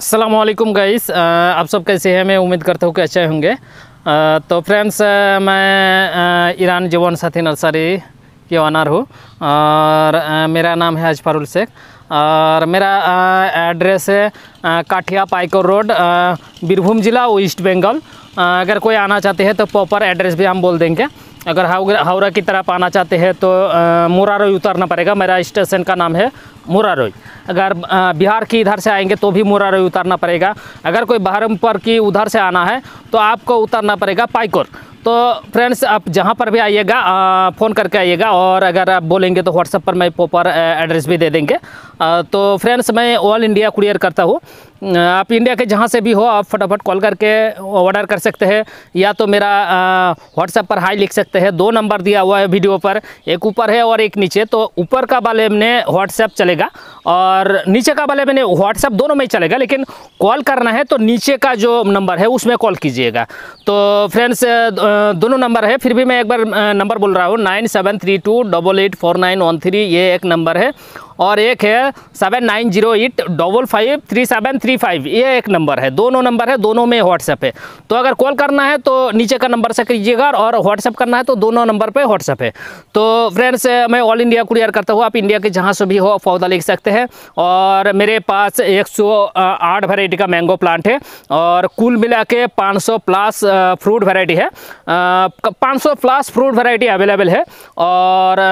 Aslam guys uh, आप सब कैसे हैं मैं उम्मीद करता हूँ कि अच्छे होंगे uh, तो फ्रेंड्स uh, मैं ईरान जीवन साथी नर्सरी के ऑनर हूँ और मेरा नाम है अजफर शेख और मेरा एड्रेस है काठिया पाइको रोड बीरभूम ज़िला वेस्ट बंगाल अगर कोई आना चाहते हैं तो प्रॉपर एड्रेस भी हम बोल देंगे अगर हावड़ा की तरफ आना चाहते हैं तो मुरारो उतरना पड़ेगा मेरा स्टेशन का नाम है मुरारोई अगर बिहार की इधर से आएंगे तो भी मुरारोई उतारना पड़ेगा अगर कोई बहरमपुर की उधर से आना है तो आपको उतारना पड़ेगा पाइकोर तो फ्रेंड्स आप जहाँ पर भी आइएगा फ़ोन करके आइएगा और अगर आप बोलेंगे तो व्हाट्सएप पर मैं प्रॉपर एड्रेस भी दे देंगे आ, तो फ्रेंड्स मैं ऑल इंडिया कुरियर करता हूँ आप इंडिया के जहाँ से भी हो आप फटाफट कॉल करके ऑर्डर कर सकते हैं या तो मेरा व्हाट्सएप पर हाई लिख सकते हैं दो नंबर दिया हुआ है वीडियो पर एक ऊपर है और एक नीचे तो ऊपर का वाले ने व्हाट्सएप चले llega और नीचे का वाले मैंने व्हाट्सअप दोनों में ही चलेगा लेकिन कॉल करना है तो नीचे का जो नंबर है उसमें कॉल कीजिएगा तो फ्रेंड्स दोनों नंबर है फिर भी मैं एक बार नंबर बोल रहा हूँ nine seven three two double eight four nine one three ये एक नंबर है और एक है seven nine zero eight double five three seven three five ये एक नंबर है दोनों नंबर है दोनों में व्हाट्सअप है तो अगर कॉल करना है तो नीचे का नंबर से कीजिएगा और व्हाट्सएप करना है तो दोनों नंबर पर व्हाट्सअप है तो फ्रेंड्स मैं ऑल इंडिया कुरियर करता हूँ आप इंडिया के जहाँ से भी हो पौधा लिख सकते हैं है और मेरे पास 108 वैरायटी का मैंगो प्लांट है और कुल मिला के पाँच प्लस फ्रूट वैरायटी है 500 प्लस फ्रूट वैरायटी अवेलेबल है और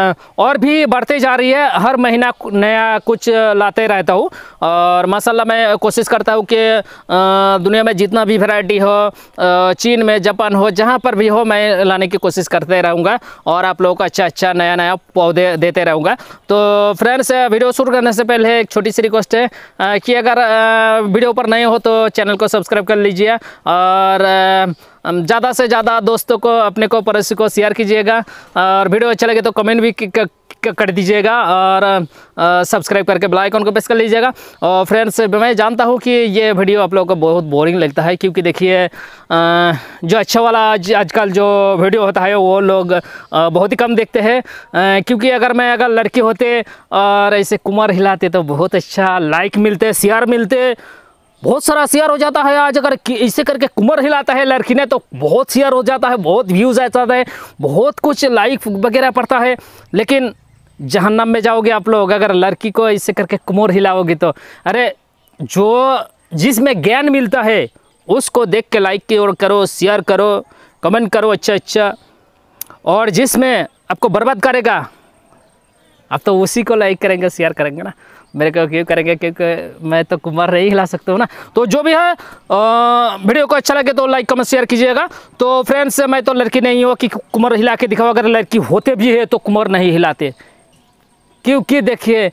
और भी बढ़ते जा रही है हर महीना नया कुछ लाते रहता हूँ और माशाला मैं कोशिश करता हूँ कि दुनिया में जितना भी वैरायटी हो चीन में जापान हो जहाँ पर भी हो मैं लाने की कोशिश करते रहूँगा और आप लोगों को अच्छा अच्छा नया नया पौधे देते रहूँगा तो फ्रेंड्स वीडियो शुरू करने से पहले रिक्वेल है एक छोटी सी रिक्वेस्ट है कि अगर वीडियो पर नए हो तो चैनल को सब्सक्राइब कर लीजिए और ज़्यादा से ज़्यादा दोस्तों को अपने को पड़ोसी को शेयर कीजिएगा और वीडियो अच्छा लगे तो कमेंट भी कर दीजिएगा और सब्सक्राइब करके बेल आइकन को प्रेस कर लीजिएगा और फ्रेंड्स मैं जानता हूँ कि ये वीडियो आप लोगों को बहुत बोरिंग लगता है क्योंकि देखिए जो अच्छा वाला आज आजकल जो वीडियो होता है वो लोग बहुत ही कम देखते हैं क्योंकि अगर मैं अगर लड़के होते और ऐसे कुमार हिलाते तो बहुत अच्छा लाइक मिलते शेयर मिलते बहुत सारा शेयर हो जाता है आज अगर इसे करके कुमर हिलाता है लड़की ने तो बहुत शेयर हो जाता है बहुत व्यूज़ आ जाता है बहुत कुछ लाइक वगैरह पड़ता है लेकिन जहन्नम में जाओगे आप लोग अगर लड़की को इसे करके कुमर हिलाओगे तो अरे जो जिसमें ज्ञान मिलता है उसको देख के लाइक की ओर करो शेयर करो कमेंट करो अच्छा अच्छा और जिसमें आपको बर्बाद करेगा आप तो उसी को लाइक करेंगे शेयर करेंगे ना मेरे को क्यों करेंगे क्योंकि मैं तो कुमार नहीं हिला सकता हूँ ना तो जो भी है आ, वीडियो को अच्छा लगे तो लाइक कमेंट शेयर कीजिएगा तो फ्रेंड्स मैं तो लड़की नहीं हूँ कि कुमार हिला के दिखाओ अगर लड़की होते भी है तो कुमार नहीं हिलाते क्योंकि देखिए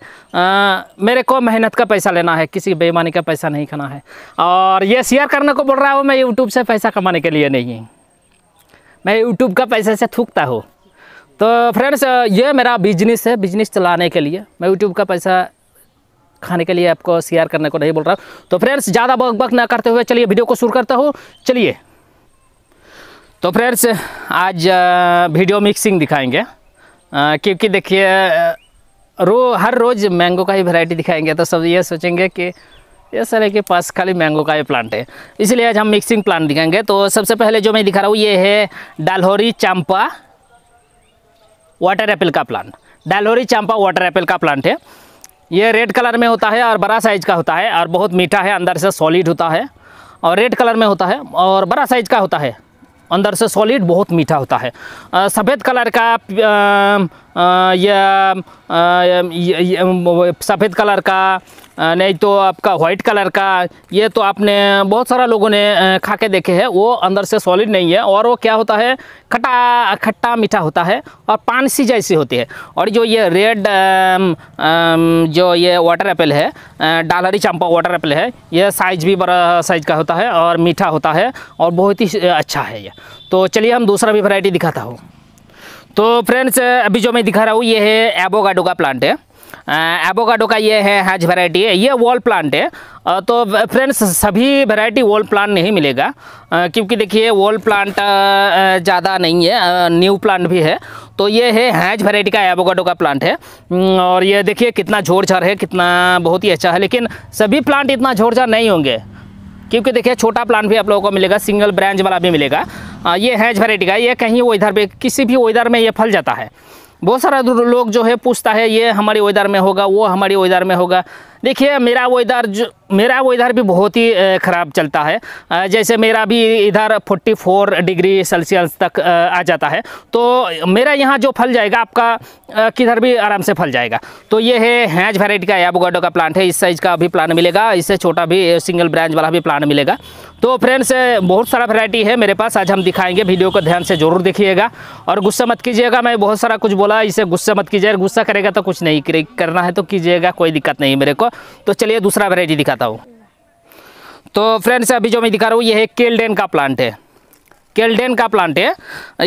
मेरे को मेहनत का पैसा लेना है किसी बेईमानी का पैसा नहीं खाना है और ये शेयर करने को बोल रहा हूँ मैं यूट्यूब से पैसा कमाने के लिए नहीं मैं यूट्यूब का पैसे से थूकता हूँ तो फ्रेंड्स ये मेरा बिजनेस है बिजनेस चलाने के लिए मैं यूट्यूब का पैसा खाने के लिए आपको शेयर करने को नहीं बोल रहा तो फ्रेंड्स ज़्यादा बक बक ना करते हुए चलिए वीडियो को शुरू करता हूँ चलिए तो फ्रेंड्स आज वीडियो मिक्सिंग दिखाएंगे क्योंकि देखिए रो हर रोज़ मैंगो का ही वैरायटी दिखाएंगे तो सब ये सोचेंगे कि ये सर के पास खाली मैंगो का ही प्लांट है इसलिए आज हम मिक्सिंग प्लांट दिखाएंगे तो सबसे पहले जो मैं दिखा रहा हूँ ये है डालहोरी चांपा वाटर एप्पल का प्लांट डालहोरी चांपा वाटर एप्पल का प्लांट है ये रेड कलर में होता है और बड़ा साइज का होता है और बहुत मीठा है अंदर से सॉलिड होता है और रेड कलर में होता है और बड़ा साइज का होता है अंदर से सॉलिड बहुत मीठा होता है सफ़ेद कलर का यह सफ़ेद कलर का नहीं तो आपका वाइट कलर का ये तो आपने बहुत सारा लोगों ने खा के देखे हैं वो अंदर से सॉलिड नहीं है और वो क्या होता है खट्टा खट्टा मीठा होता है और पान सी जैसी होती है और जो ये रेड जो ये वाटर एप्पल है डालहरी चंपा वाटर एप्पल है यह साइज भी बड़ा साइज का होता है और मीठा होता है और बहुत ही अच्छा है ये तो चलिए हम दूसरा भी वैरायटी दिखाता हूँ तो फ्रेंड्स अभी जो मैं दिखा रहा हूँ ये है एबोगाडो का प्लांट है एबोगाडो का ये है हैज वैरायटी है ये वॉल प्लांट है तो फ्रेंड्स सभी वैरायटी वॉल प्लांट नहीं मिलेगा क्योंकि देखिए वॉल प्लांट ज़्यादा नहीं है न्यू प्लांट भी है तो ये है हैज वैरायटी का एबोगाडो का प्लांट है और ये देखिए कितना झोर झार है कितना बहुत ही अच्छा है लेकिन सभी प्लांट इतना झोर नहीं होंगे क्योंकि देखिए छोटा प्लांट भी आप लोगों को मिलेगा सिंगल ब्रांच वाला भी मिलेगा ये हैज वैरायटी का ये कहीं इधर भी किसी भी इधर में ये फल जाता है बहुत सारा लोग जो है पूछता है ये हमारे वेदर में होगा वो हमारे वेदर में होगा देखिए मेरा वेदर जो मेरा वेदर भी बहुत ही ख़राब चलता है जैसे मेरा भी इधर 44 डिग्री सेल्सियस तक आ जाता है तो मेरा यहाँ जो फल जाएगा आपका किधर भी आराम से फल जाएगा तो ये है हैज वेराइटी का एबोगाडो का प्लांट है इस साइज़ का भी प्लांट मिलेगा इससे छोटा भी सिंगल ब्रांच वाला भी प्लांट मिलेगा तो फ्रेंड्स बहुत सारा वैरायटी है मेरे पास आज हम दिखाएंगे वीडियो को ध्यान से जरूर देखिएगा और गुस्सा मत कीजिएगा मैं बहुत सारा कुछ बोला इसे गुस्सा मत कीजिए गुस्सा करेगा तो कुछ नहीं करना है तो कीजिएगा कोई दिक्कत नहीं मेरे को तो चलिए दूसरा वेरायटी दिखाता हूँ तो फ्रेंड्स अभी जो मैं दिखा रहा हूँ ये है केलडेन का प्लांट है केल्डेन का प्लांट है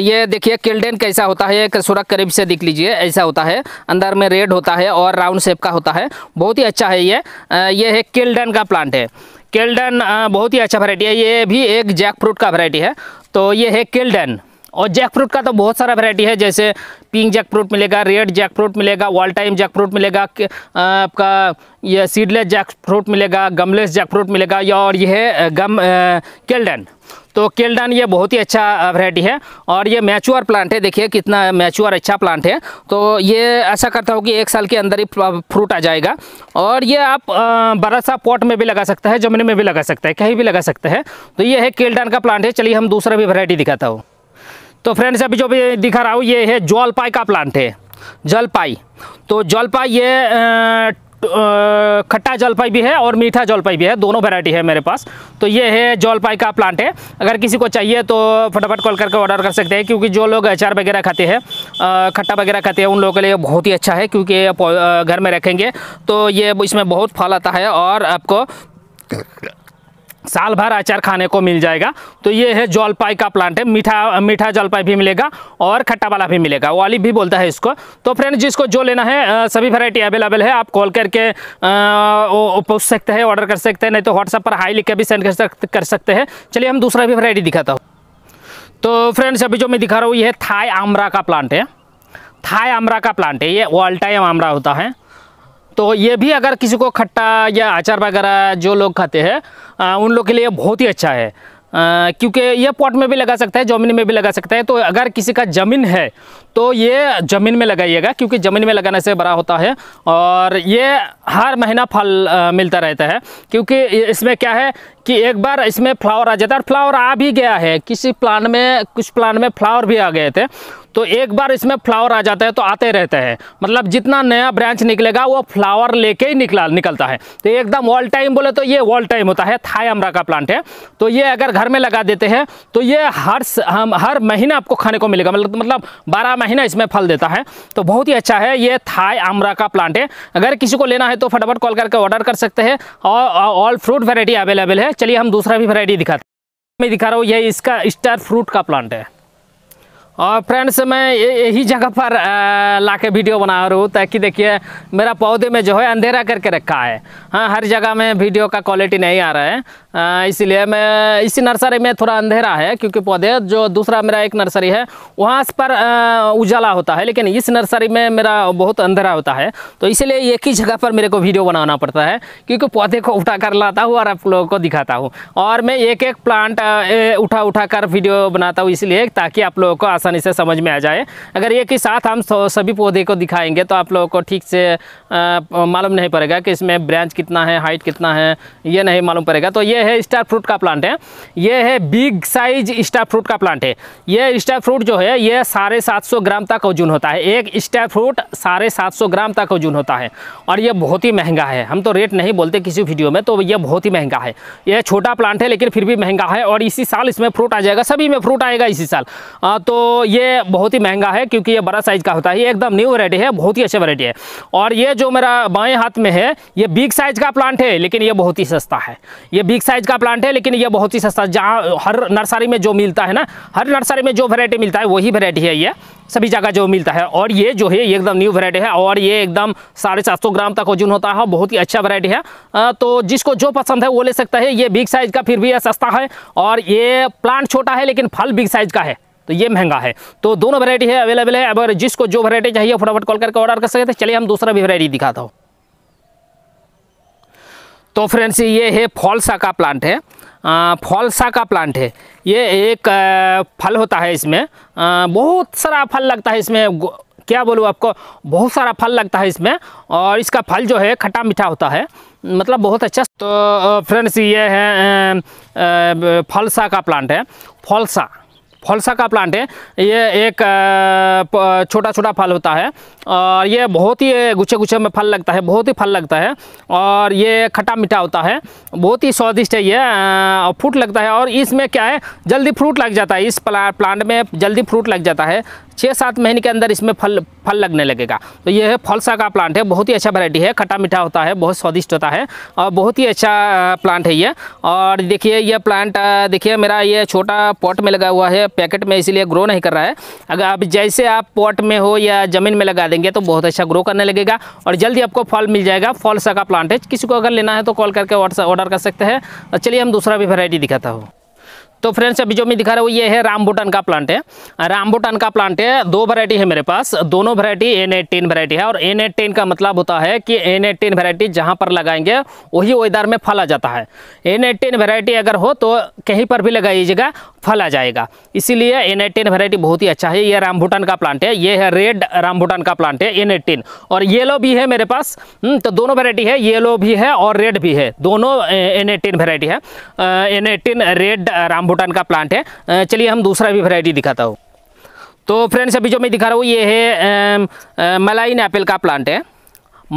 ये देखिए केल्डेन कैसा होता है एक सुरख करीब से दिख लीजिए ऐसा होता है अंदर में रेड होता है और राउंड शेप का होता है बहुत ही अच्छा है ये ये है केल्डेन का प्लांट है केल्डन बहुत ही अच्छा वैरायटी है ये भी एक जैक फ्रूट का वैरायटी है तो ये है केल्डन और जैक फ्रूट का तो बहुत सारा वैरायटी है जैसे पिंक जैक फ्रूट मिलेगा रेड जैक फ्रूट मिलेगा वॉल टाइम जैक फ्रूट मिलेगा आपका ये सीडलेस जैक फ्रूट मिलेगा गमलेस जैक फ्रूट मिलेगा और यह गम केल्डन तो केलडन ये बहुत ही अच्छा वैरायटी है और ये मैचुअर प्लांट है देखिए कितना मैचुअर अच्छा प्लांट है तो ये ऐसा करता हूँ कि एक साल के अंदर ही फ्रूट आ जाएगा और ये आप बड़ा सा पॉट में भी लगा सकता है जमीन में भी लगा सकता है कहीं भी लगा सकता है तो ये है केलडन का प्लांट है चलिए हम दूसरा भी वरायटी दिखाता हूँ तो फ्रेंड्स अभी जो भी दिखा रहा हूँ ये है जौलपाई का प्लांट है जलपाई तो जलपाई ये खट्टा जलपाई भी है और मीठा जलपाई भी है दोनों वेरायटी है मेरे पास तो ये है जलपाई का प्लांट है अगर किसी को चाहिए तो फटाफट कॉल करके ऑर्डर कर सकते हैं क्योंकि जो लोग अचार वगैरह खाते हैं खट्टा वगैरह खाते हैं उन लोगों के लिए बहुत ही अच्छा है क्योंकि घर में रखेंगे तो ये इसमें बहुत फल आता है और आपको साल भर अचार खाने को मिल जाएगा तो ये है जलपाई का प्लांट है मीठा मीठा जलपाई भी मिलेगा और खट्टा वाला भी मिलेगा वाली भी बोलता है इसको तो फ्रेंड जिसको जो लेना है सभी वैरायटी अवेलेबल है आप कॉल करके पूछ सकते हैं ऑर्डर कर सकते हैं नहीं तो व्हाट्सएप पर हाई लिख के भी सेंड कर सकते हैं चलिए हम दूसरा भी वैरायटी दिखाता हूँ तो फ्रेंड्स अभी जो मैं दिखा रहा हूँ ये थाई आमरा का प्लांट है थाई आमरा का प्लांट है ये वाल्टाइम आमरा होता है तो ये भी अगर किसी को खट्टा या अचार वगैरह जो लोग खाते हैं उन लोग के लिए बहुत ही अच्छा है क्योंकि ये पॉट में भी लगा सकता है जमीन में भी लगा सकता है तो अगर किसी का ज़मीन है तो ये ज़मीन में लगाइएगा क्योंकि ज़मीन में लगाने से बड़ा होता है और ये हर महीना फल मिलता रहता है क्योंकि इसमें क्या है कि एक बार इसमें फ्लावर आ जाता है फ्लावर आ भी गया है किसी प्लान में कुछ प्लान में फ्लावर भी आ गए थे तो एक बार इसमें फ्लावर आ जाता है तो आते रहते हैं मतलब जितना नया ब्रांच निकलेगा वो फ्लावर लेके ही निकला निकलता है तो एकदम ऑल टाइम बोले तो ये ऑल टाइम होता है थाई अमरा का प्लांट है तो ये अगर घर में लगा देते हैं तो ये हर हम हर महीना आपको खाने को मिलेगा मतलब मतलब बारह ना इसमें फल देता है तो बहुत ही अच्छा है ये थाई आमरा का प्लांट है अगर किसी को लेना है तो फटाफट कॉल करके ऑर्डर कर सकते हैं और ऑल फ्रूट वेराइटी अवेलेबल है चलिए हम दूसरा भी वेराइटी दिखाते हैं मैं दिखा रहा हूँ ये इसका स्टार फ्रूट का प्लांट है और फ्रेंड्स मैं यही जगह पर ला के वीडियो बना रहा हूँ ताकि देखिए मेरा पौधे में जो है अंधेरा करके रखा है हाँ हर जगह में वीडियो का क्वालिटी नहीं आ रहा है इसीलिए मैं इसी नर्सरी में थोड़ा अंधेरा है क्योंकि पौधे जो दूसरा मेरा एक नर्सरी है वहाँ पर उजाला होता है लेकिन इस नर्सरी में मेरा बहुत अंधेरा होता है तो इसीलिए एक ही जगह पर मेरे को वीडियो बनाना पड़ता है क्योंकि पौधे को उठा कर लाता हूँ और आप लोगों को दिखाता हूँ और मैं एक एक प्लांट उठा उठा कर वीडियो बनाता हूँ इसलिए ताकि आप लोगों को आसानी से समझ में आ जाए अगर एक ही साथ हम सभी पौधे को दिखाएंगे तो आप लोगों को ठीक से मालूम नहीं पड़ेगा कि इसमें ब्रांच कितना है हाइट कितना है ये नहीं मालूम पड़ेगा तो ये है स्टार फ्रूट का प्लांट है ये है बिग साइज स्टार फ्रूट का प्लांट है ये स्टार फ्रूट जो है ये साढ़े सात सौ ग्राम तक ओजून होता है एक स्टार फ्रूट साढ़े सात सौ ग्राम तक ओजून होता है और ये बहुत ही महंगा है हम तो रेट नहीं बोलते किसी वीडियो में तो ये बहुत ही महंगा है ये छोटा प्लांट है लेकिन फिर भी महंगा है और इसी साल इसमें फ्रूट आ जाएगा सभी में फ्रूट आएगा इसी साल तो ये बहुत ही महंगा है क्योंकि ये बड़ा साइज़ का होता है ये एकदम न्यू वरायटी है बहुत ही अच्छी वरायटी है और ये जो मेरा बाएँ हाथ में है ये बिग साइज़ का प्लांट है लेकिन ये बहुत ही सस्ता है ये बिग साइज़ का प्लांट है लेकिन ये बहुत ही सस्ता जहाँ हर नर्सरी में जो मिलता है ना हर नर्सरी में जो वरायटी मिलता है वही वेरायटी है ये सभी जगह जो मिलता है और ये जो है ये एकदम न्यू वेरायटी है और ये एकदम साढ़े सात सौ ग्राम तक वजन होता है बहुत ही अच्छा वरायटी है तो जिसको जो पसंद है वो ले सकता है ये बिग साइज़ का फिर भी यह सस्ता है और ये प्लांट छोटा है लेकिन फल बिग साइज़ का है तो ये महंगा है तो दोनों वैरायटी है अवेलेबल है अगर जिसको जो वैरायटी चाहिए फटाफट कॉल करके ऑर्डर कर सकते हैं चलिए हम दूसरा भी वैरायटी दिखाता हूँ तो फ्रेंड्स ये है फॉल्सा का प्लांट है फॉल्सा का प्लांट है ये एक फल होता है इसमें बहुत सारा फल लगता है इसमें क्या बोलूँ आपको बहुत सारा फल लगता है इसमें और इसका फल जो है खट्टा मीठा होता है मतलब बहुत अच्छा तो फ्रेंड्स ये है फलसा का प्लांट है फलसा फलसा का प्लांट है ये एक छोटा छोटा फल होता है और ये बहुत ही गुच्छे गुच्छे में फल लगता है बहुत ही फल लगता है और ये खट्टा मीठा होता है बहुत ही स्वादिष्ट है ये और फ्रूट लगता है और इसमें क्या है जल्दी फ्रूट लग जाता है इस प्ला, प्लांट में जल्दी फ्रूट लग जाता है छः सात महीने के अंदर इसमें फल फल लगने लगेगा तो ये है फलसा का प्लांट है बहुत ही अच्छा वैरायटी है खट्टा मीठा होता है बहुत स्वादिष्ट होता है और बहुत ही अच्छा प्लांट है ये और देखिए ये प्लांट देखिए मेरा ये छोटा पॉट में लगा हुआ है पैकेट में इसीलिए ग्रो नहीं कर रहा है अगर आप जैसे आप पॉट में हो या ज़मीन में लगा देंगे तो बहुत अच्छा ग्रो करने लगेगा और जल्दी आपको फल मिल जाएगा फल सका प्लांटेज प्लांट है किसी को अगर लेना है तो कॉल करके ऑर्डर कर सकते हैं चलिए हम दूसरा भी वेरायटी दिखाता हूँ तो फ्रेंड्स अभी जो मैं दिखा रहा हूँ ये है रामबूटान का प्लांट है रामबूटान का प्लांट है दो वैरायटी है मेरे पास दोनों variety N eighteen ten variety है और एन एटीन का मतलब होता है कि एन एटीन टेन वैरायटी जहाँ पर लगाएंगे वही वेदार में फल आ जाता है एन एटीन टेन वैरायटी अगर हो तो कहीं पर भी लगाइएगा फल आ जाएगा इसीलिए एन एटीन टेन वैरायटी बहुत ही अच्छा है ये रामभूटान का प्लांट है ये है रेड रामभूटान का प्लांट है एन एटीन और येलो भी है मेरे पास हम्म, तो दोनों वैरायटी है येलो भी है और रेड भी है दोनों एन एटीन टेन वैरायटी है N eighteen red rambutan का प्लांट है चलिए हम दूसरा भी वैरायटी दिखाता हूँ तो फ्रेंड्स अभी जो मैं दिखा रहा हूँ ये है मलाइन एप्पल का प्लांट है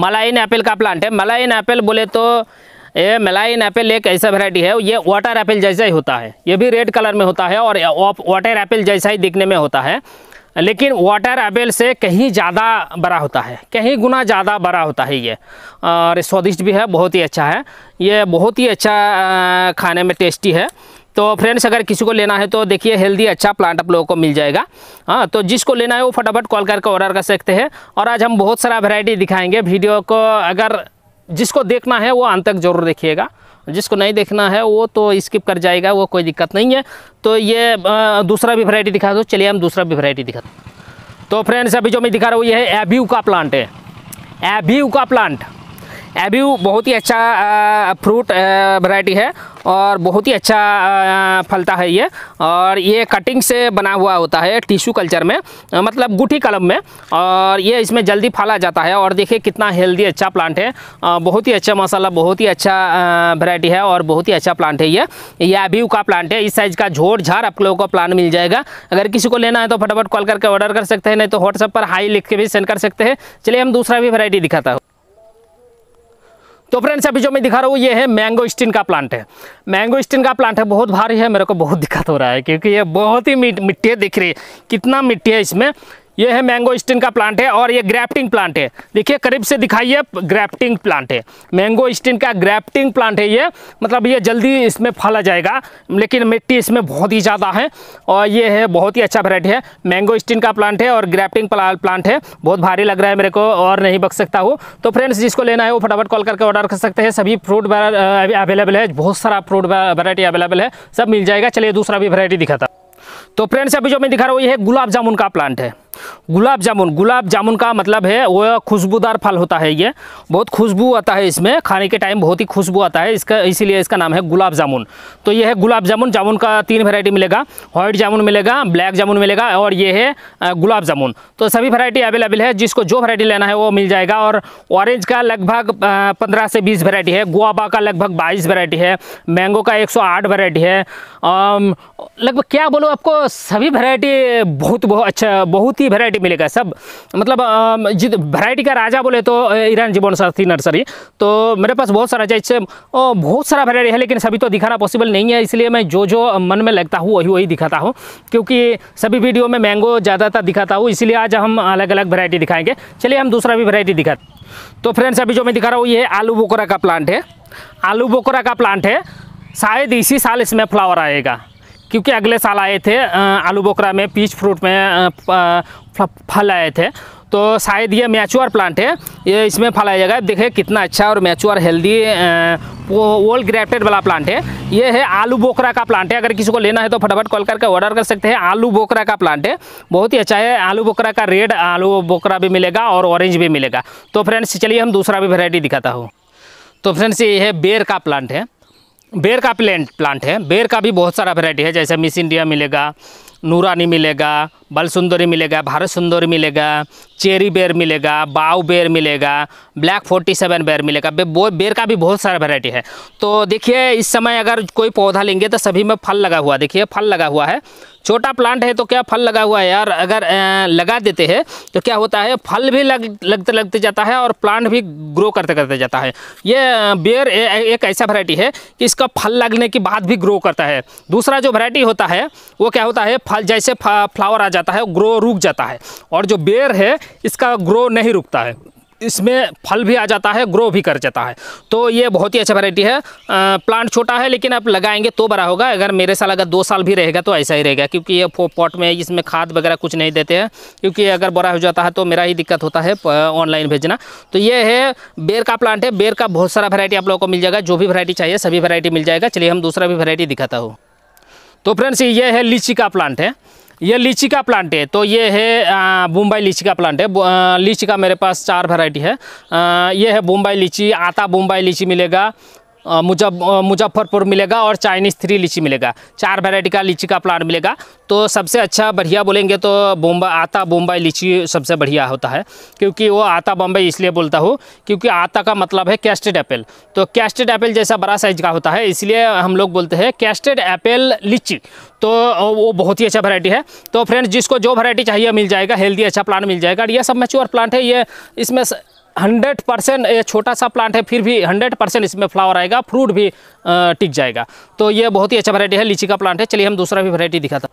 मलाइन एप्पल का प्लांट है मलाइन एप्पल बोले तो ये मलाइन एप्पल एक ऐसा वैरायटी है ये वाटर एप्पल जैसा ही होता है ये भी रेड कलर में होता है और वाटर एप्पल जैसा ही दिखने में होता है लेकिन वाटर एप्पल से कहीं ज़्यादा बड़ा होता है कहीं गुना ज़्यादा बड़ा होता है ये और स्वादिष्ट भी है बहुत ही अच्छा है ये बहुत ही अच्छा खाने में टेस्टी है तो फ्रेंड्स अगर किसी को लेना है तो देखिए हेल्दी अच्छा प्लांट आप लोगों को मिल जाएगा हाँ तो जिसको लेना है वो फटाफट कॉल करके ऑर्डर कर सकते हैं और आज हम बहुत सारा वेराइटी दिखाएंगे वीडियो को अगर जिसको देखना है वो अंत तक जरूर देखिएगा जिसको नहीं देखना है वो तो स्किप कर जाएगा वो कोई दिक्कत नहीं है तो ये दूसरा भी वैरायटी दिखा दो चलिए हम दूसरा भी वैरायटी दिखा दो तो फ्रेंड्स अभी जो मैं दिखा रहा हूँ ये है एब्यू का प्लांट है एब्यू का प्लांट एब्यू बहुत ही अच्छा फ्रूट वैरायटी है और बहुत ही अच्छा फलता है ये और ये कटिंग से बना हुआ होता है टिश्यू कल्चर में मतलब गुठी कलम में और ये इसमें जल्दी फला जाता है और देखिए कितना हेल्दी अच्छा प्लांट है बहुत ही अच्छा मसाला बहुत ही अच्छा वैरायटी है और बहुत ही अच्छा प्लांट है ये ये एब्यू का प्लांट है इस साइज़ का झोड़ झाड़ आप लोगों को प्लांट मिल जाएगा अगर किसी को लेना है तो फटाफट कॉल करके ऑर्डर कर सकते हैं नहीं तो व्हाट्सएप पर हाई लिख के भी सेंड कर सकते हैं चलिए हम दूसरा भी वैरायटी दिखाता हूँ तो फ्रेंड्स अभी जो मैं दिखा रहा हूँ ये है मैंगो स्टीन का प्लांट है मैंगो स्टीन का प्लांट है बहुत भारी है मेरे को बहुत दिक्कत हो रहा है क्योंकि ये बहुत ही मिट्टी दिख रही है कितना मिट्टी है इसमें ये है मैंगो स्टिन का प्लांट है और ये ग्रैफ्टिंग प्लांट है देखिए करीब से दिखाइए ग्रैफ्टिंग प्लांट है मैंगो स्टिन का ग्रैप्टिंग प्लांट है ये मतलब ये जल्दी इसमें फल आ जाएगा लेकिन मिट्टी इसमें बहुत ही ज़्यादा है और ये है बहुत ही अच्छा वेराइटी है मैंगो स्टिन का प्लांट है और ग्रैप्टिंग प्लांट है बहुत भारी लग रहा है मेरे को और नहीं बक सकता हूँ तो फ्रेंड्स जिसको लेना है वो फटाफट कॉल करके ऑर्डर कर सकते हैं सभी फ्रूट अवेलेबल है बहुत सारा फ्रूट वेराइटी अवेलेबल है सब मिल जाएगा चलिए दूसरा भी वेराइटी दिखाता तो फ्रेंड्स अभी जो मैं दिखा रहा हूँ ये है गुलाब जामुन का प्लांट है गुलाब जामुन गुलाब जामुन का मतलब है वो खुशबूदार फल होता है ये बहुत खुशबू आता है इसमें खाने के टाइम बहुत ही खुशबू आता है इसका इसीलिए इसका नाम है गुलाब जामुन तो ये है गुलाब जामुन जामुन का तीन वेरायटी मिलेगा व्हाइट जामुन मिलेगा ब्लैक जामुन मिलेगा और ये है गुलाब जामुन तो सभी वेरायटी अवेलेबल है जिसको जो वेरायटी लेना है वो मिल जाएगा और ऑरेंज का लगभग पंद्रह से बीस वेरायटी है गुआबा का लगभग बाईस वेरायटी है मैंगो का एक सौ आठ वेरायटी है लगभग क्या बोलो आपको सभी वेरायटी बहुत बहुत अच्छा बहुत ही ही वेराइटी मिलेगा सब मतलब जित वेराइटी का राजा बोले तो ईरान जीवन साथी नर्सरी तो मेरे पास बहुत सारा जैसे बहुत सारा वेरायटी है लेकिन सभी तो दिखाना पॉसिबल नहीं है इसलिए मैं जो जो मन में लगता हूँ वही वही दिखाता हूँ क्योंकि सभी वीडियो में मैंगो ज़्यादातर दिखाता हूँ इसलिए आज हम अलग अलग वेरायटी दिखाएंगे चलिए हम दूसरा भी वेरायटी दिखाते तो फ्रेंड्स अभी जो मैं दिखा रहा हूँ ये आलू बोकरा का प्लांट है आलू बोकरा का प्लांट है शायद इसी साल इसमें फ्लावर आएगा क्योंकि अगले साल आए थे आलू बोकरा में पीच फ्रूट में फल आए थे तो शायद ये मैचुअर प्लांट है ये इसमें फल आ जाएगा देखिए कितना अच्छा और मैचुअर हेल्दी ओल्ड ग्रेफ्टेड वाला प्लांट है ये है आलू बोकरा का प्लांट है अगर किसी को लेना है तो फटाफट कॉल करके ऑर्डर कर सकते हैं आलू बोकरा का प्लांट है बहुत ही अच्छा है आलू बोकरा का रेड आलू बोकरा भी मिलेगा और ऑरेंज भी मिलेगा तो फ्रेंड्स चलिए हम दूसरा भी वेराइटी दिखाता हूँ तो फ्रेंड्स ये है बेर का प्लांट है बेर का प्लेंट प्लांट है बेर का भी बहुत सारा वेराइटी है जैसे मिस इंडिया मिलेगा नूरानी मिलेगा बल सुंदरी मिलेगा भारत सुंदरी मिलेगा चेरी बेर मिलेगा बाव बेर मिलेगा ब्लैक फोर्टी सेवन बेर मिलेगा बे बेर का भी बहुत सारा वेराइटी है तो देखिए इस समय अगर कोई पौधा लेंगे तो सभी में फल लगा हुआ देखिए फल लगा हुआ है छोटा प्लांट है तो क्या फल लगा हुआ है यार अगर लगा देते हैं तो क्या होता है फल भी लग लगते लगते जाता है और प्लांट भी ग्रो करते करते जाता है ये बेयर एक ऐसा वैरायटी है कि इसका फल लगने के बाद भी ग्रो करता है दूसरा जो वैरायटी होता है वो क्या होता है फल जैसे फ्लावर आ जाता है ग्रो रुक जाता है और जो बेयर है इसका ग्रो नहीं रुकता है इसमें फल भी आ जाता है ग्रो भी कर जाता है तो ये बहुत ही अच्छा वैरायटी है आ, प्लांट छोटा है लेकिन आप लगाएंगे तो बड़ा होगा अगर मेरे साल अगर दो साल भी रहेगा तो ऐसा ही रहेगा क्योंकि ये पॉट में इसमें खाद वगैरह कुछ नहीं देते हैं क्योंकि अगर बड़ा हो जाता है तो मेरा ही दिक्कत होता है ऑनलाइन भेजना तो ये है बेर का प्लांट है बेर का बहुत सारा वैरायटी आप लोगों को मिल जाएगा जो भी वैरायटी चाहिए सभी वैरायटी मिल जाएगा चलिए हम दूसरा भी वैरायटी दिखाता हूँ तो फ्रेंड्स ये है लीची का प्लांट है ये लीची का प्लांट है तो ये है बुम्बई लीची का प्लांट है लीची का मेरे पास चार वैरायटी है आ, ये है बुम्बई लीची आता बुम्बई लीची मिलेगा मुजफ्फरपुर मिलेगा और चाइनीज़ थ्री लीची मिलेगा चार वेराइटी का लीची का प्लांट मिलेगा तो सबसे अच्छा बढ़िया बोलेंगे तो बोम्बा आता बम्बई लीची सबसे बढ़िया होता है क्योंकि वो आता बम्बई इसलिए बोलता हूँ क्योंकि आता का मतलब है कैस्टेड एप्पल तो कैस्टेड एप्पल जैसा बड़ा साइज का होता है इसलिए हम लोग बोलते हैं कैस्टेड एप्पल लीची तो वो बहुत ही अच्छा वैरायटी है तो फ्रेंड जिसको जो वैरायटी चाहिए मिल जाएगा हेल्दी अच्छा प्लांट मिल जाएगा ये सब मेच्योर प्लांट है ये इसमें हंड्रेड परसेंट ये छोटा सा प्लांट है फिर भी हंड्रेड परसेंट इसमें फ्लावर आएगा फ्रूट भी टिक जाएगा तो ये बहुत ही अच्छा वैरायटी है लीची का प्लांट है चलिए हम दूसरा भी वैरायटी दिखाता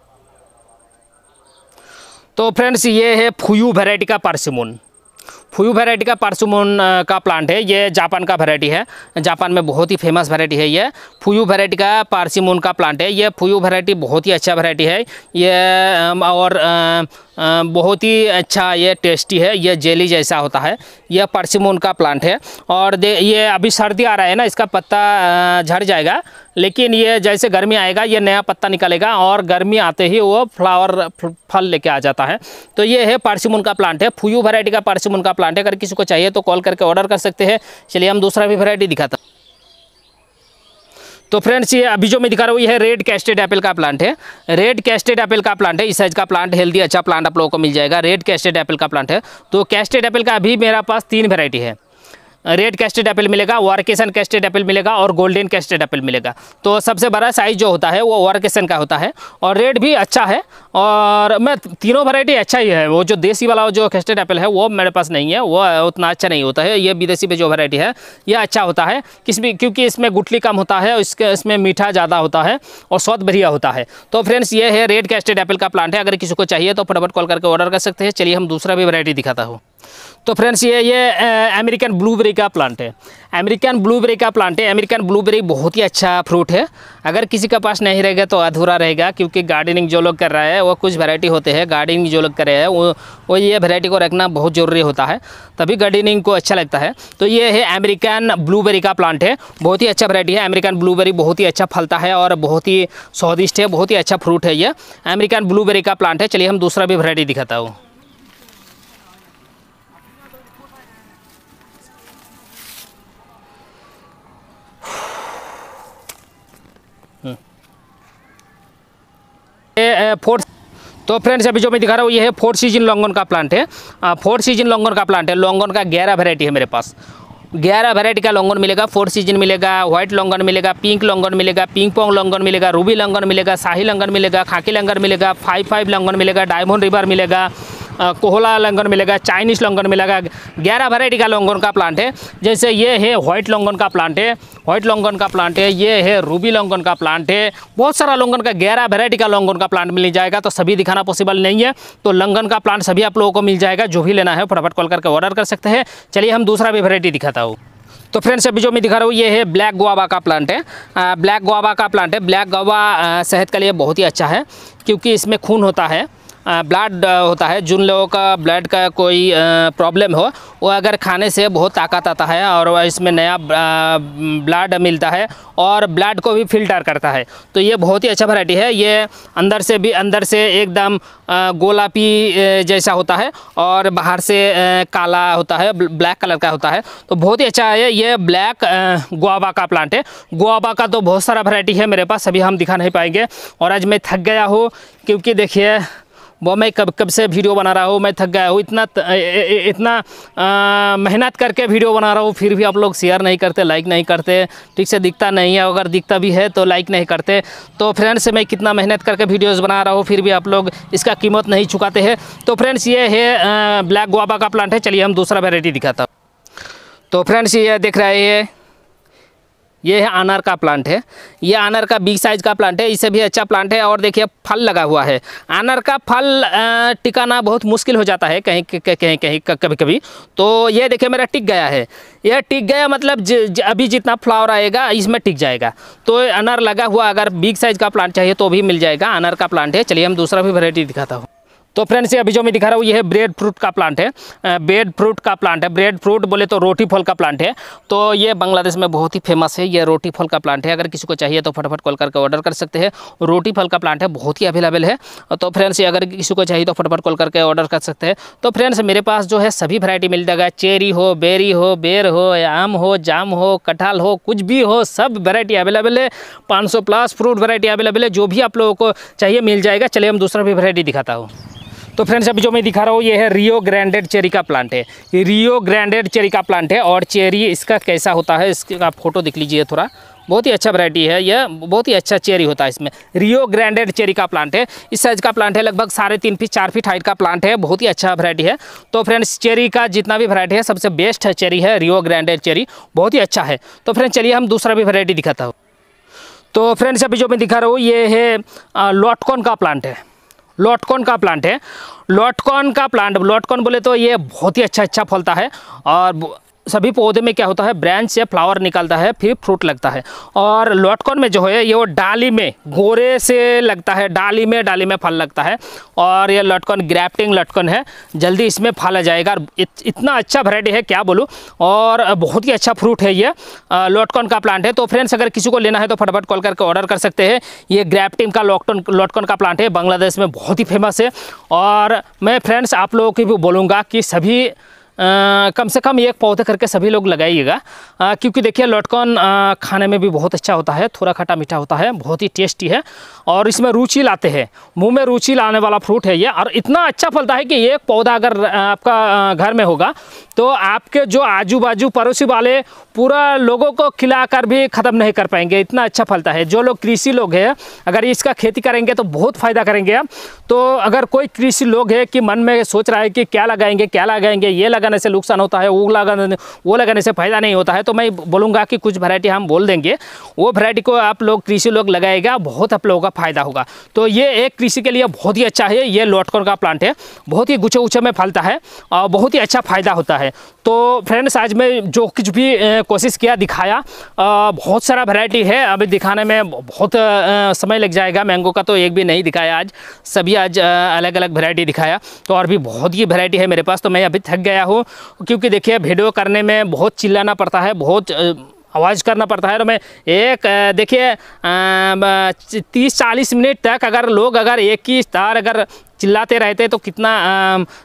तो फ्रेंड्स ये है फूयू वैरायटी का पारसिमोन फुयू वेराइटी का पार्सुमोन का प्लांट है ये जापान का वेराइटी है जापान में बहुत ही फेमस वेराइटी है ये फुयू वेराइटी का पार्सिमोन का प्लांट है ये फुयू वेराइटी बहुत ही अच्छा वेराइटी है ये और बहुत ही अच्छा ये टेस्टी है ये जेली जैसा होता है यह पार्सिमोन का प्लांट है और ये अभी सर्दी आ रहा है ना इसका पत्ता झड़ जाएगा लेकिन ये जैसे गर्मी आएगा ये नया पत्ता निकलेगा और गर्मी आते ही वो फ्लावर फल लेके आ जाता है तो ये है पार्सिमोन का प्लांट है फुयू वेराइटी का पार्सिमोन का प्लांट प्लांट अगर किसी को चाहिए तो कॉल करके ऑर्डर कर सकते हैं चलिए हम दूसरा भी वेरायटी दिखाता तो फ्रेंड्स ये अभी जो मैं दिखा रहा हूँ ये है रेड कैस्टेड एप्पल का प्लांट है रेड कैस्टेड एप्पल का प्लांट है इस साइज का प्लांट हेल्दी अच्छा प्लांट आप लोगों को मिल जाएगा रेड कैस्टेड एप्पल का प्लांट है तो कैस्टेड एप्पल का अभी मेरा पास तीन वेरायटी है रेड कैस्टेड एप्पल मिलेगा वारकेसन कैस्टेड एप्पल मिलेगा और गोल्डन कैस्टेड एप्पल मिलेगा तो सबसे बड़ा साइज़ जो होता है वो वारकेसन का होता है और रेड भी अच्छा है और मैं तीनों वैरायटी अच्छा ही है वो जो देसी वाला जो कैस्टेड एप्पल है वो मेरे पास नहीं है वो उतना अच्छा नहीं होता है ये विदेशी में जो वैरायटी है यह अच्छा होता है किस भी क्योंकि इसमें गुटली कम होता है इसके इसमें मीठा ज़्यादा होता है और स्वाद बढ़िया होता है तो फ्रेंड्स ये है रेड कैस्टेड एप्पल का प्लांट है अगर किसी को चाहिए तो फटाफट कॉल करके ऑर्डर कर सकते हैं चलिए हम दूसरा भी वैरायटी दिखाता हूँ तो फ्रेंड्स ये ये अमेरिकन ब्लूबेरी का प्लांट है अमेरिकन ब्लूबेरी का प्लांट है अमेरिकन ब्लूबेरी बहुत ही अच्छा फ्रूट है अगर किसी के पास नहीं रहेगा तो अधूरा रहेगा क्योंकि गार्डनिंग जो लोग कर रहा है वो कुछ वैरायटी होते हैं गार्डनिंग जो लोग कर रहे हैं वो वो ये वैरायटी को रखना बहुत ज़रूरी होता है तभी गार्डनिंग को अच्छा लगता है तो ये है अमेरिकन ब्लूबेरी का प्लांट है बहुत ही अच्छा वैरायटी है अमेरिकन ब्लूबेरी बहुत ही अच्छा फलता है और बहुत ही स्वादिष्ट है बहुत ही अच्छा फ्रूट है ये अमेरिकन ब्लूबेरी का प्लांट है चलिए हम दूसरा भी वैरायटी दिखाता हूँ ये फोर्थ तो फ्रेंड्स अभी जो मैं दिखा रहा हूँ ये है फोर सीजन लॉन्गन का प्लांट है फोर सीजन लॉन्गन का प्लांट है लॉन्गन का ग्यारह वेरायटी है मेरे पास ग्यारह वेरायटी का लॉन्गन मिलेगा फोर सीजन मिलेगा व्हाइट लॉन्गन मिलेगा पिंक लॉन्गन मिलेगा पिंक पोंग लॉन्गन मिलेगा रूबी लॉन्गन मिलेगा शाही लॉन्गन मिलेगा खाकी लॉन्गन मिलेगा फाइव फाइव लॉन्गन मिलेगा डायमंड रिवर मिलेगा कोहला लंगन मिलेगा चाइनीज़ लंगन मिलेगा ग्यारह वेराइटी का लंगन का प्लांट है जैसे ये है व्हाइट लंगन का प्लांट है व्हाइट लंगन का प्लांट है ये है रूबी लंगन का प्लांट है बहुत सारा लंगन का ग्यारह वेरायटी का लंगन का प्लांट मिल जाएगा तो सभी दिखाना पॉसिबल नहीं है तो लंगन का प्लांट सभी आप लोगों को मिल जाएगा जो भी लेना है फटाफट कॉल करके ऑर्डर कर सकते हैं चलिए हम दूसरा भी वेरायटी दिखाता हूँ तो फ्रेंड्स अभी जो मैं दिखा रहा हूँ ये है ब्लैक गुआवा का प्लांट है आ, ब्लैक गोवा का प्लांट है ब्लैक गोवा सेहत के लिए बहुत ही अच्छा है क्योंकि इसमें खून होता है ब्लड होता है जिन लोगों का ब्लड का कोई प्रॉब्लम हो वो अगर खाने से बहुत ताकत आता है और इसमें नया ब्लड मिलता है और ब्लड को भी फिल्टर करता है तो ये बहुत ही अच्छा वैरायटी है ये अंदर से भी अंदर से एकदम गोलापी जैसा होता है और बाहर से काला होता है ब्लैक कलर का होता है तो बहुत ही अच्छा है ये ब्लैक गुआबा का प्लांट है गुआबा का तो बहुत सारा वैरायटी है मेरे पास अभी हम दिखा नहीं पाएंगे और आज मैं थक गया हूँ क्योंकि देखिए वो मैं कब कब से वीडियो बना रहा हूँ मैं थक गया हूँ इतना इतना मेहनत करके वीडियो बना रहा हूँ फिर भी आप लोग शेयर नहीं करते लाइक नहीं करते ठीक से दिखता नहीं है अगर दिखता भी है तो लाइक नहीं करते तो फ्रेंड्स मैं कितना मेहनत करके वीडियोज़ बना रहा हूँ फिर भी आप लोग इसका कीमत नहीं चुकाते हैं तो फ्रेंड्स ये है ब्लैक गुआबा का प्लांट है चलिए हम दूसरा वेराइटी दिखाता हूँ तो फ्रेंड्स ये देख रहे हैं ये है अनार का प्लांट है ये अनार का बिग साइज का प्लांट है इससे भी अच्छा प्लांट है और देखिए फल लगा हुआ है अनार का फल टिकाना बहुत मुश्किल हो जाता है कहीं कहीं कहीं कभी कभी तो ये देखिए मेरा टिक गया है यह टिक गया मतलब ज, ज, अभी जितना फ्लावर आएगा इसमें टिक जाएगा तो अनार लगा हुआ अगर बिग साइज का प्लांट चाहिए तो भी मिल जाएगा अनार का प्लांट है चलिए हम दूसरा भी वेराइटी दिखाता हूँ तो फ्रेंड्स ये अभी जो मैं दिखा रहा हूँ ये है ब्रेड फ्रूट का प्लांट है ब्रेड फ्रूट का प्लांट है ब्रेड फ्रूट बोले तो रोटी फल का प्लांट है तो ये बांग्लादेश में बहुत ही फेमस है ये रोटी फल का प्लांट है अगर किसी को चाहिए तो फटाफट कॉल करके ऑर्डर कर सकते हैं रोटी फल का प्लांट है बहुत ही अवेलेबल है तो फ्रेंड्स अगर किसी को चाहिए तो फटाफट कॉल करके ऑर्डर कर सकते हैं तो फ्रेंड्स मेरे पास जो है सभी वैरायटी मिल जाएगा चेरी हो बेरी हो बेर हो आम हो जाम हो कटहल हो कुछ भी हो सब वैरायटी अवेलेबल है सौ प्लस फ्रूट वैरायटी अवेलेबल है जो भी आप लोगों को चाहिए मिल जाएगा चलिए हम दूसरा भी वैरायटी दिखाता हूँ तो फ्रेंड्स अभी जो मैं दिखा रहा हूँ ये है रियो ग्रैंडेड चेरी का प्लांट है ये रियो ग्रैंडेड चेरी का प्लांट है और चेरी इसका कैसा होता है इसका फ़ोटो दिख लीजिए थोड़ा बहुत ही अच्छा वैरायटी है यह बहुत ही अच्छा चेरी होता है इसमें रियो ग्रैंडेड चेरी का प्लांट है इस साइज का प्लांट है लगभग साढ़े तीन फीट चार फीट हाइट का प्लांट है बहुत ही अच्छा वैरायटी है तो फ्रेंड्स चेरी का जितना भी वैरायटी है सबसे बेस्ट है चेरी है रियो ग्रैंडेड चेरी बहुत ही अच्छा है तो फ्रेंड्स चलिए हम दूसरा भी वैरायटी दिखाता हूँ तो फ्रेंड्स अभी जो मैं दिखा रहा हूँ ये है लॉटकॉन का प्लांट है लॉटकॉन का प्लांट है लॉटकॉन का प्लांट लॉटकॉन बोले तो ये बहुत ही अच्छा अच्छा फलता है और सभी पौधे में क्या होता है ब्रांच या फ्लावर निकलता है फिर फ्रूट लगता है और लॉटकॉन में जो है ये वो डाली में गोरे से लगता है डाली में डाली में फल लगता है और ये लॉटकॉन ग्रैप्टिंग लॉटकॉन है जल्दी इसमें फल आ जाएगा इत, इतना अच्छा वेराइटी है क्या बोलूँ और बहुत ही अच्छा फ्रूट है ये लॉटकॉन का प्लांट है तो फ्रेंड्स अगर किसी को लेना है तो फटाफट कॉल करके ऑर्डर कर सकते हैं ये ग्रैप्टिंग का लॉटकॉन लॉटकॉन का प्लांट है बांग्लादेश में बहुत ही फेमस है और मैं फ्रेंड्स आप लोगों को भी बोलूँगा कि सभी आ, कम से कम एक पौधे करके सभी लोग लगाइएगा क्योंकि देखिए लॉटकॉन खाने में भी बहुत अच्छा होता है थोड़ा खट्टा मीठा होता है बहुत ही टेस्टी है और इसमें रुचि लाते हैं मुंह में रुचि लाने वाला फ्रूट है ये और इतना अच्छा फलता है कि एक पौधा अगर आपका घर में होगा तो आपके जो आजू बाजू पड़ोसी वाले पूरा लोगों को खिलाकर भी ख़त्म नहीं कर पाएंगे इतना अच्छा फलता है जो लोग कृषि लोग हैं अगर इसका खेती करेंगे तो बहुत फ़ायदा करेंगे तो अगर कोई कृषि लोग है कि मन में सोच रहा है कि क्या लगाएंगे क्या लगाएंगे ये लगा लगाने से नुकसान होता है वो लगाने वो लगाने से फ़ायदा नहीं होता है तो मैं बोलूँगा कि कुछ वैरायटी हम बोल देंगे वो वैरायटी को आप लोग कृषि लोग लगाएगा बहुत आप लोगों का फ़ायदा होगा तो ये एक कृषि के लिए बहुत ही अच्छा है ये लॉटकॉर्न का प्लांट है बहुत ही गुच्छे उछे में फलता है और बहुत ही अच्छा फ़ायदा होता है तो फ्रेंड्स आज मैं जो कुछ भी कोशिश किया दिखाया बहुत सारा वैरायटी है अभी दिखाने में बहुत समय लग जाएगा मैंगो का तो एक भी नहीं दिखाया आज सभी आज अलग अलग वैरायटी दिखाया तो और भी बहुत ही वैरायटी है मेरे पास तो मैं अभी थक गया हूँ क्योंकि देखिए वीडियो करने में बहुत चिल्लाना पड़ता है बहुत आवाज़ करना पड़ता है और मैं एक देखिए तीस चालीस मिनट तक अगर लोग अगर एक ही तार अगर चिल्लाते रहते तो कितना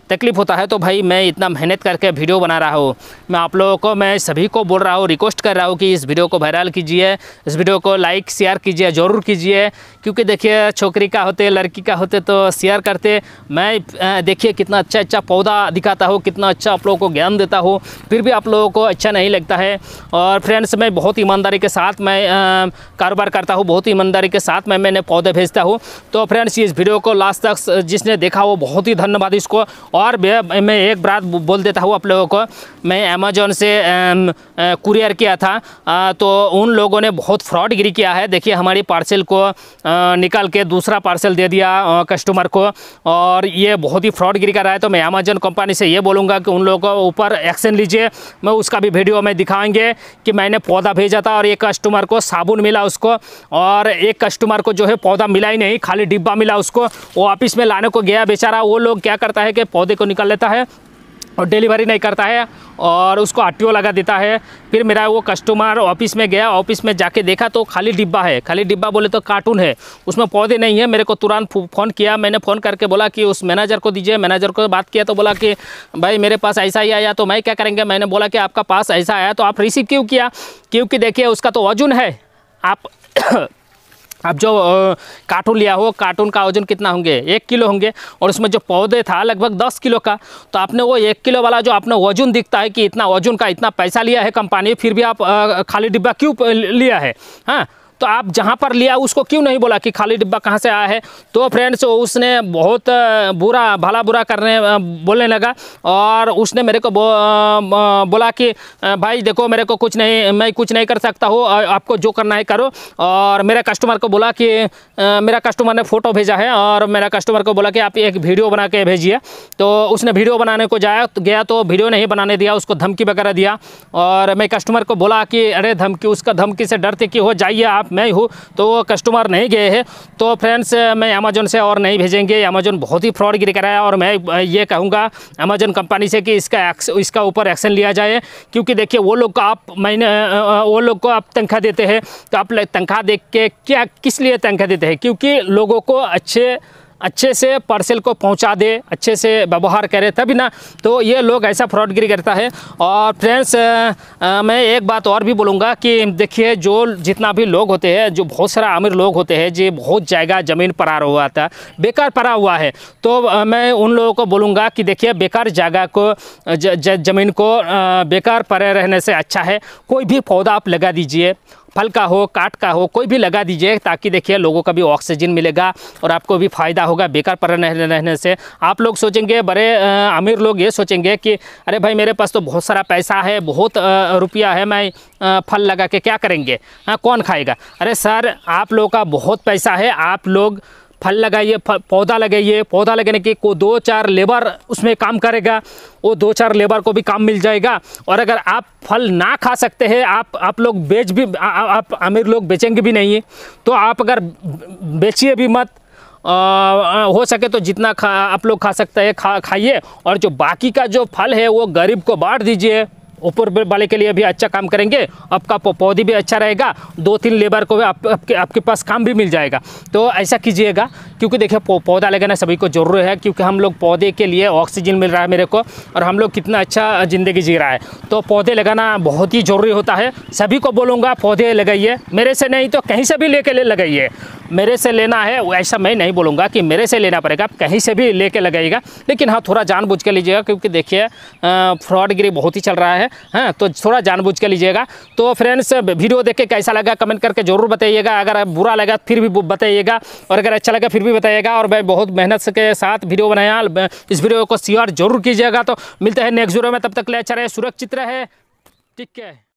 तकलीफ़ होता है तो भाई मैं इतना मेहनत करके वीडियो बना रहा हूँ मैं आप लोगों को मैं सभी को बोल रहा हूँ रिक्वेस्ट कर रहा हूँ कि इस वीडियो को वायरल कीजिए इस वीडियो को लाइक शेयर कीजिए ज़रूर कीजिए क्योंकि देखिए छोकरी का होते लड़की का होते तो शेयर करते मैं देखिए कितना अच्छा अच्छा पौधा दिखाता हूँ कितना अच्छा आप लोगों को ज्ञान देता हूँ फिर भी आप लोगों को अच्छा नहीं लगता है और फ्रेंड्स मैं बहुत ईमानदारी के साथ मैं कारोबार करता हूँ बहुत ईमानदारी के साथ मैं मैंने पौधे भेजता हूँ तो फ्रेंड्स इस वीडियो को लास्ट तक जिस जिसने देखा वो बहुत ही धन्यवाद इसको और मैं एक बात बोल देता हूँ आप लोगों को मैं अमेजोन से कुरियर किया था आ, तो उन लोगों ने बहुत फ्रॉड गिरी किया है देखिए हमारी पार्सल को आ, निकाल के दूसरा पार्सल दे दिया कस्टमर को और ये बहुत ही फ्रॉड गिरी कर रहा है तो मैं अमेजोन कंपनी से ये बोलूँगा कि उन लोगों को ऊपर एक्शन लीजिए मैं उसका भी वीडियो में दिखाएंगे कि मैंने पौधा भेजा था और एक कस्टमर को साबुन मिला उसको और एक कस्टमर को जो है पौधा मिला ही नहीं खाली डिब्बा मिला उसको वो ऑफिस में लाने को गया बेचारा वो लोग क्या करता है कि पौधे को निकाल लेता है और डिलीवरी नहीं करता है और उसको आर लगा देता है फिर मेरा वो कस्टमर ऑफिस में गया ऑफिस में जाके देखा तो खाली डिब्बा है खाली डिब्बा बोले तो कार्टून है उसमें पौधे नहीं है मेरे को तुरंत फ़ोन किया मैंने फ़ोन करके बोला कि उस मैनेजर को दीजिए मैनेजर को बात किया तो बोला कि भाई मेरे पास ऐसा ही आया तो मैं क्या करेंगे मैंने बोला कि आपका पास ऐसा आया तो आप रिसीव क्यों किया क्योंकि देखिए उसका तो वजून है आप अब जो कार्टून लिया हो कार्टून का वजन कितना होंगे एक किलो होंगे और उसमें जो पौधे था लगभग दस किलो का तो आपने वो एक किलो वाला जो आपने वजन दिखता है कि इतना वजन का इतना पैसा लिया है कंपनी फिर भी आप खाली डिब्बा क्यों लिया है हाँ तो आप जहाँ पर लिया उसको क्यों नहीं बोला कि खाली डिब्बा कहाँ से आया है तो फ्रेंड्स उसने बहुत बुरा भला बुरा करने बोलने लगा और उसने मेरे को बो, बोला कि भाई देखो मेरे को कुछ नहीं मैं कुछ नहीं कर सकता हूँ आपको जो करना है करो और मेरे कस्टमर को बोला कि मेरा कस्टमर ने फ़ोटो भेजा है और मेरा कस्टमर को बोला कि आप एक वीडियो बना के भेजिए तो उसने वीडियो बनाने को जाया गया तो वीडियो नहीं बनाने दिया उसको धमकी वगैरह दिया और मैं कस्टमर को बोला कि अरे धमकी उसका धमकी से डरते कि हो जाइए आप मैं ही हूँ तो कस्टमर नहीं गए हैं तो फ्रेंड्स मैं अमेजोन से और नहीं भेजेंगे अमेजोन बहुत ही फ्रॉड गिर कराया और मैं ये कहूँगा अमेजोन कंपनी से कि इसका इसका ऊपर एक्शन लिया जाए क्योंकि देखिए वो लोग का आप मैंने वो लोग को आप तनख्वाह देते हैं तो आप तनख्वाह देख के क्या किस लिए तनख्वाह देते हैं क्योंकि लोगों को अच्छे अच्छे से पार्सल को पहुंचा दे अच्छे से व्यवहार करे तभी ना तो ये लोग ऐसा फ्रॉडगिरी करता है और फ्रेंड्स मैं एक बात और भी बोलूँगा कि देखिए जो जितना भी लोग होते हैं जो बहुत सारा अमीर लोग होते हैं जो बहुत जगह ज़मीन परार हुआ था बेकार पड़ा हुआ है तो मैं उन लोगों को बोलूँगा कि देखिए बेकार जगह को ज़मीन को बेकार पड़े रहने से अच्छा है कोई भी पौधा आप लगा दीजिए फल का हो काट का हो कोई भी लगा दीजिए ताकि देखिए लोगों का भी ऑक्सीजन मिलेगा और आपको भी फ़ायदा होगा बेकार पर रहने से आप लोग सोचेंगे बड़े अमीर लोग ये सोचेंगे कि अरे भाई मेरे पास तो बहुत सारा पैसा है बहुत रुपया है मैं फल लगा के क्या करेंगे हाँ कौन खाएगा अरे सर आप लोगों का बहुत पैसा है आप लोग फल लगाइए पौधा लगाइए पौधा लगाने के को दो चार लेबर उसमें काम करेगा वो दो चार लेबर को भी काम मिल जाएगा और अगर आप फल ना खा सकते हैं आप आप लोग बेच भी आ, आप अमीर लोग बेचेंगे भी नहीं तो आप अगर बेचिए भी मत आ, हो सके तो जितना खा आप लोग खा सकते हैं खा खाइए और जो बाकी का जो फल है वो गरीब को बांट दीजिए ऊपर वाले के लिए भी अच्छा काम करेंगे आपका पौधे भी अच्छा रहेगा दो तीन लेबर को भी आप, आपके आपके पास काम भी मिल जाएगा तो ऐसा कीजिएगा क्योंकि देखिए पौधा लगाना सभी को ज़रूरी है क्योंकि हम लोग पौधे के लिए ऑक्सीजन मिल रहा है मेरे को और हम लोग कितना अच्छा ज़िंदगी जी रहा है तो पौधे लगाना बहुत ही ज़रूरी होता है सभी को बोलूँगा पौधे लगाइए मेरे से नहीं तो कहीं से भी ले लगाइए मेरे से लेना है ऐसा मैं नहीं बोलूँगा कि मेरे से लेना पड़ेगा आप कहीं से भी ले कर लगाइएगा लेकिन हाँ थोड़ा जानबूझ के लीजिएगा क्योंकि देखिए फ्रॉडगिरी बहुत ही चल रहा है हाँ तो थोड़ा जानबूझ के लीजिएगा तो फ्रेंड्स वीडियो देख के कैसा लगा कमेंट करके ज़रूर बताइएगा अगर बुरा लगा फिर भी बताइएगा और अगर अच्छा लगा फिर भी बताइएगा और मैं बहुत मेहनत के साथ वीडियो बनाया इस वीडियो को शेयर जरूर कीजिएगा तो मिलते हैं नेक्स्ट वीडियो में तब तक ले अच्छा रहे सुरक्षित रहे ठीक है